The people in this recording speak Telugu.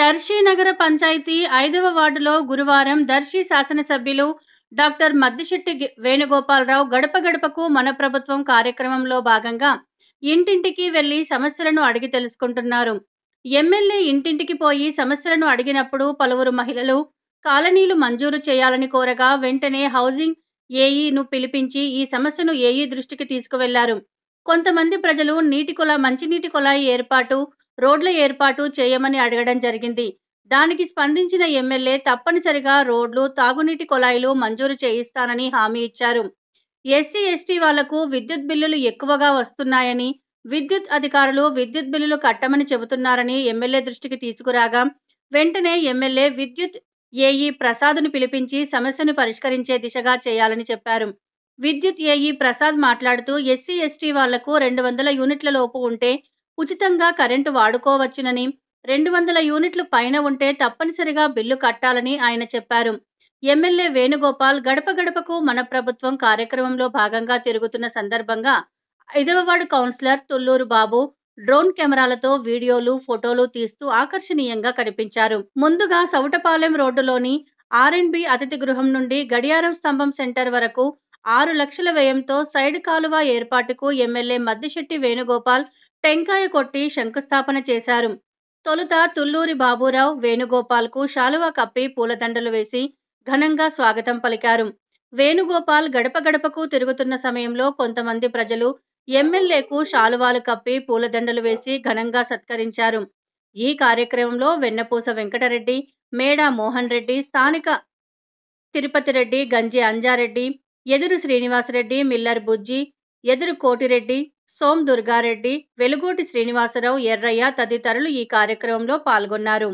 దర్శి నగర పంచాయతీ ఐదవ వార్డులో గురువారం దర్శి శాసనసభ్యులు డాక్టర్ మద్దిశెట్టి వేణుగోపాలరావు గడప గడపకు మన ప్రభుత్వం కార్యక్రమంలో భాగంగా ఇంటింటికి వెళ్లి సమస్యలను అడిగి తెలుసుకుంటున్నారు ఎమ్మెల్యే ఇంటింటికి పోయి సమస్యలను అడిగినప్పుడు పలువురు మహిళలు కాలనీలు మంజూరు చేయాలని కోరగా వెంటనే హౌసింగ్ ఏఈను పిలిపించి ఈ సమస్యను ఏఈ దృష్టికి తీసుకువెళ్లారు కొంతమంది ప్రజలు నీటి కొలా మంచినీటి కొలాయి ఏర్పాటు రోడ్ల ఏర్పాటు చేయమని అడగడం జరిగింది దానికి స్పందించిన ఎమ్మెల్యే తప్పనిసరిగా రోడ్లు తాగునీటి కొలాయిలు మంజూరు చేయిస్తానని హామీ ఇచ్చారు ఎస్సీ ఎస్టీ వాళ్లకు విద్యుత్ బిల్లులు ఎక్కువగా వస్తున్నాయని విద్యుత్ అధికారులు విద్యుత్ బిల్లులు కట్టమని చెబుతున్నారని ఎమ్మెల్యే దృష్టికి తీసుకురాగా వెంటనే ఎమ్మెల్యే విద్యుత్ ఏఈ ప్రసాద్ను పిలిపించి సమస్యను పరిష్కరించే దిశగా చేయాలని చెప్పారు విద్యుత్ ఏఈ ప్రసాద్ మాట్లాడుతూ ఎస్సీ ఎస్టీ వాళ్లకు రెండు వందల యూనిట్ల లోపు ఉంటే ఉచితంగా కరెంటు వాడుకోవచ్చునని రెండు వందల యూనిట్లు పైన ఉంటే తప్పనిసరిగా బిల్లు కట్టాలని ఆయన చెప్పారు ఎమ్మెల్యే వేణుగోపాల్ గడప గడపకు మన ప్రభుత్వం కార్యక్రమంలో భాగంగా తిరుగుతున్న సందర్భంగా ఐదవ ward councillor Tulluru Babu drone కెమెరాలతో వీడియోలు ఫోటోలు తీస్తూ ఆకర్షణీయంగా కనిపించారు ముందుగా సౌటపాలెం రోడ్డులోని బి అతిథి గృహం నుండి గడియారం స్తంభం సెంటర్ వరకు ఆరు లక్షల వ్యయంతో సైడ్ కాలువ ఏర్పాటుకు ఎమ్మెల్యే మద్దిశెట్టి వేణుగోపాల్ టెంకాయ కొట్టి శంకుస్థాపన చేశారు తొలుత తుల్లూరి బాబురావు వేణుగోపాల్కు శాలువ కప్పి పూలదండలు వేసి ఘనంగా స్వాగతం పలికారు వేణుగోపాల్ గడప గడపకు తిరుగుతున్న సమయంలో కొంతమంది ప్రజలు ఎమ్మెల్యేకు శాలువాలు కప్పి పూలదండలు వేసి ఘనంగా సత్కరించారు ఈ కార్యక్రమంలో వెన్నపూస వెంకటరెడ్డి మేడా మోహన్ రెడ్డి స్థానిక తిరుపతి రెడ్డి గంజి అంజారెడ్డి ఎదురు శ్రీనివాసరెడ్డి మిల్లర్ బుజ్జి ఎదురు కోటిరెడ్డి సోమ్ దుర్గారెడ్డి వెలుగోటి శ్రీనివాసరావు ఎర్రయ్య తదితరులు ఈ కార్యక్రమంలో పాల్గొన్నారు